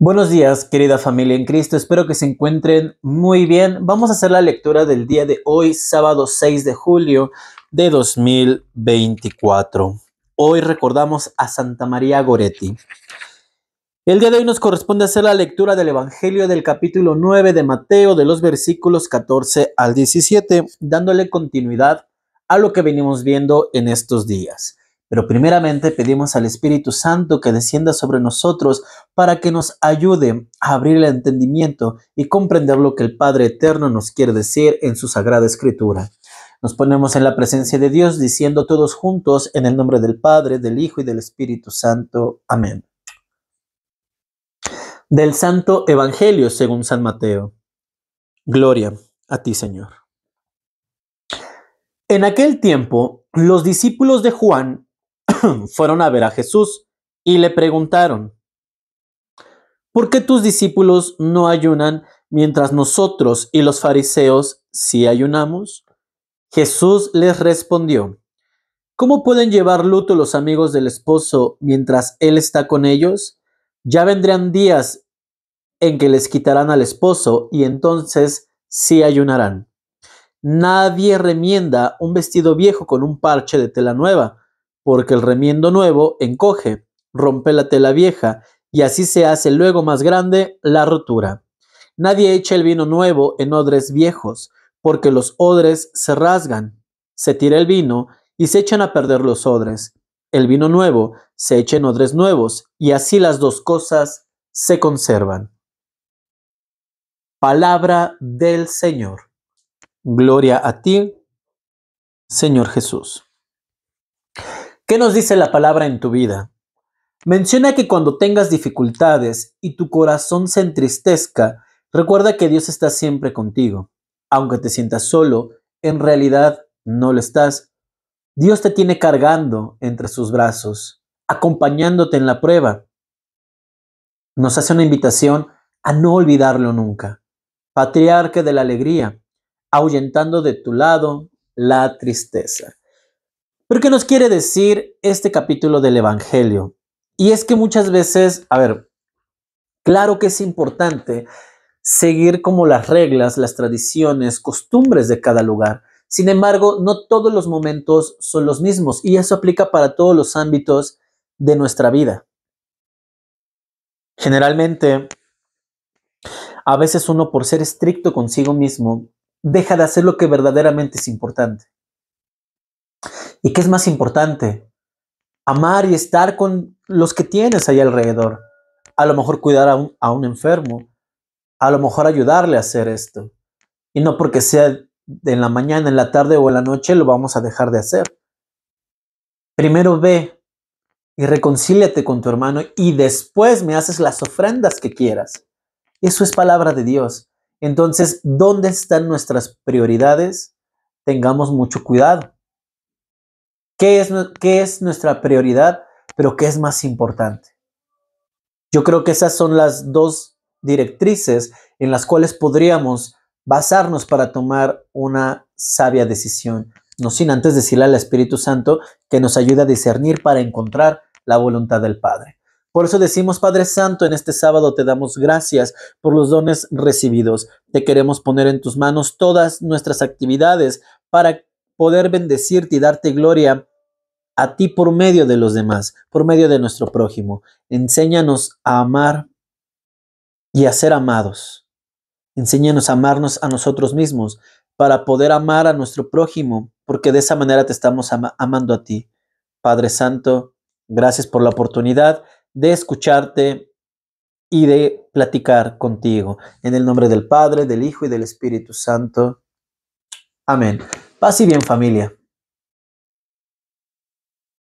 Buenos días, querida familia en Cristo. Espero que se encuentren muy bien. Vamos a hacer la lectura del día de hoy, sábado 6 de julio de 2024. Hoy recordamos a Santa María Goretti. El día de hoy nos corresponde hacer la lectura del Evangelio del capítulo 9 de Mateo, de los versículos 14 al 17, dándole continuidad a lo que venimos viendo en estos días. Pero primeramente pedimos al Espíritu Santo que descienda sobre nosotros para que nos ayude a abrir el entendimiento y comprender lo que el Padre Eterno nos quiere decir en su Sagrada Escritura. Nos ponemos en la presencia de Dios diciendo todos juntos en el nombre del Padre, del Hijo y del Espíritu Santo. Amén. Del Santo Evangelio según San Mateo. Gloria a ti, Señor. En aquel tiempo, los discípulos de Juan fueron a ver a Jesús y le preguntaron, ¿por qué tus discípulos no ayunan mientras nosotros y los fariseos sí ayunamos? Jesús les respondió, ¿cómo pueden llevar luto los amigos del esposo mientras él está con ellos? Ya vendrán días en que les quitarán al esposo y entonces sí ayunarán. Nadie remienda un vestido viejo con un parche de tela nueva porque el remiendo nuevo encoge, rompe la tela vieja, y así se hace luego más grande la rotura. Nadie echa el vino nuevo en odres viejos, porque los odres se rasgan, se tira el vino y se echan a perder los odres. El vino nuevo se echa en odres nuevos, y así las dos cosas se conservan. Palabra del Señor. Gloria a ti, Señor Jesús. ¿Qué nos dice la palabra en tu vida? Menciona que cuando tengas dificultades y tu corazón se entristezca, recuerda que Dios está siempre contigo. Aunque te sientas solo, en realidad no lo estás. Dios te tiene cargando entre sus brazos, acompañándote en la prueba. Nos hace una invitación a no olvidarlo nunca. Patriarca de la alegría, ahuyentando de tu lado la tristeza. Pero ¿qué nos quiere decir este capítulo del Evangelio? Y es que muchas veces, a ver, claro que es importante seguir como las reglas, las tradiciones, costumbres de cada lugar. Sin embargo, no todos los momentos son los mismos y eso aplica para todos los ámbitos de nuestra vida. Generalmente, a veces uno por ser estricto consigo mismo, deja de hacer lo que verdaderamente es importante. ¿Y qué es más importante? Amar y estar con los que tienes ahí alrededor. A lo mejor cuidar a un, enfermo. A lo mejor ayudarle a hacer esto. Y no porque sea en la mañana, en la tarde o en la noche lo vamos a dejar de hacer. Primero ve y reconcíliate con tu hermano y después me haces las ofrendas que quieras. Eso es palabra de Dios. Entonces, ¿dónde están nuestras prioridades? Tengamos mucho cuidado. ¿Qué es, es nuestra prioridad? Pero ¿qué es más importante? Yo creo que esas son las dos directrices en las cuales podríamos basarnos para tomar una sabia decisión. No sin antes decirle al Espíritu Santo que nos ayuda a discernir para encontrar la voluntad del Padre. Por eso decimos, Padre Santo, en este sábado te damos gracias por los dones recibidos. Te queremos poner en tus manos todas nuestras actividades para poder bendecirte y darte gloria a ti por medio de los demás, por medio de nuestro prójimo. Enséñanos a amar y a ser amados. Enséñanos a amarnos a nosotros mismos para poder amar a nuestro prójimo, porque de esa manera te estamos amando a ti. Padre Santo, gracias por la oportunidad de escucharte y de platicar contigo. En el nombre del Padre, del Hijo y del Espíritu Santo. Amén. Paz y bien familia.